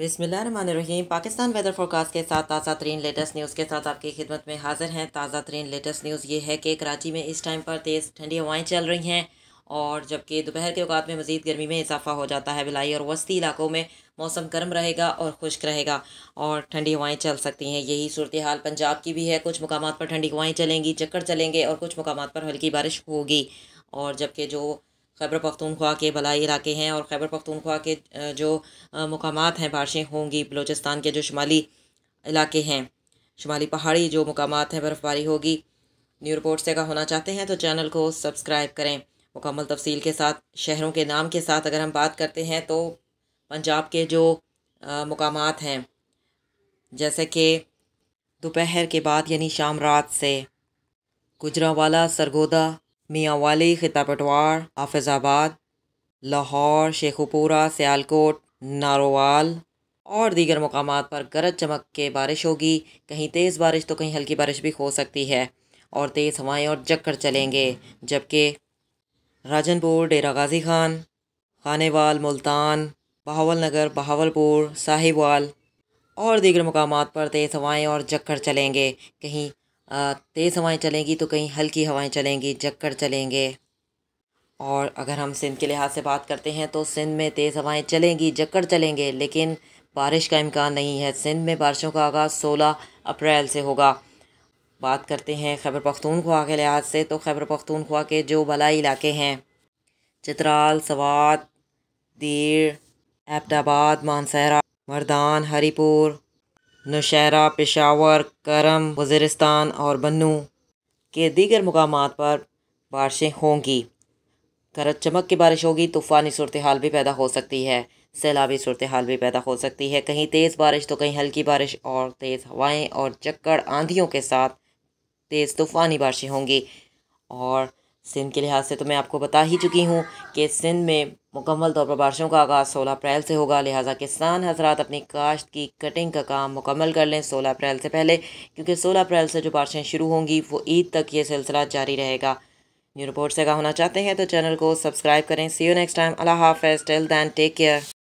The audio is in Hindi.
बिसमीम पाकिस्तान वेदर फोरकास्ट के साथ ताज़ा तरीन लेटेस्ट न्यूज़ के साथ आपकी खिदमत में हाजिर हैं ताज़ा तरीन लेटेस्ट न्यूज़ ये है कि कराची में इस टाइम पर तेज़ ठंडी हवाएं चल रही हैं और जबकि दोपहर के अवत में मज़ीद गर्मी में इजाफा हो जाता है बिलाई और वस्ती इलाकों में मौसम गर्म रहेगा और खुश्क रहेगा और ठंडी हवाएँ चल सकती हैं यही सूरत हाल पंजाब की भी है कुछ मकाम पर ठंडी हवाएँ चलेंगी चक्कर चलेंगे और कुछ मकाम पर हल्की बारिश होगी और जबकि जो खैबर पख्तूनख्वा के भलाई इलाके हैं और खैबर पख्तूनख्वा के जो मकाम हैं बारिशें होंगी बलोचिस्तान के जो शुमाली इलाके हैं शुमाली पहाड़ी जो मकाम हैं बर्फ़बारी होगी न्यू रिपोर्ट से का होना चाहते हैं तो चैनल को सब्सक्राइब करें मुकम्मल तफसील के साथ शहरों के नाम के साथ अगर हम बात करते हैं तो पंजाब के जो मकाम हैं जैसे कि दोपहर के बाद यानी शाम रात से गुजरावाला सरगोदा मियाँ वाली ख़िता पटवार हाफिज़ाबाद लाहौर शेखुपुरा सयालकोट नारोवाल और दीगर मकाम पर गरज चमक के बारिश होगी कहीं तेज़ बारिश तो कहीं हल्की बारिश भी हो सकती है और तेज़ हवाएँ और जक्कर चलेंगे जबकि राजनपुर डेरा गाजी खान खानेवाल मुल्तान बहावल नगर बहावलपुर साहिबवाल और दीगर मकाम पर तेज़ हवाएँ और जक्कर चलेंगे कहीं तेज़ हवाएं चलेंगी तो कहीं हल्की हवाएं चलेंगी जक्कर चलेंगे और अगर हम सिंध के लिहाज से बात करते हैं तो सिंध में तेज़ हवाएं चलेंगी जक्कर चलेंगे लेकिन बारिश का इम्कान नहीं है सिंध में बारिशों का आगाज़ सोलह अप्रैल से होगा बात करते हैं खैबर पख्तूनख्वा के लिहाज से तो खैबर पख्तूनख्वा के जो भलाई इलाके हैं चित्राल सवात दीर एबदाबाद मानसहरा मरदान हरीपुर नौशहरा पेशावर करम वजरस्तान और बन्नू के दीगर मकाम पर बारिशें होंगी गरज चमक की बारिश होगी तूफ़ानी सूरत हाल भी पैदा हो सकती है सैलाबी सूरत हाल भी पैदा हो सकती है कहीं तेज़ बारिश तो कहीं हल्की बारिश और तेज़ हवाएं और चक्कर आंधियों के साथ तेज़ तूफ़ानी बारिशें होंगी और सिंध के लिहाज से तो मैं आपको बता ही चुकी हूँ कि सिंध में मुकम्मल तौर पर बारिशों का आगाज़ सोलह अप्रैल से होगा लिहाजा किसान हजरात अपनी काश्त की कटिंग का काम मुकम्मल कर लें सोलह अप्रैल से पहले क्योंकि सोलह अप्रैल से जो बारिशें शुरू होंगी वो ईद तक ये सिलसिला जारी रहेगा न्यू रिपोर्ट से आगा होना चाहते हैं तो चैनल को सब्सक्राइब करें सी यू नेक्स्ट टाइम अल्लाह हाफ टेल दैन टेक केयर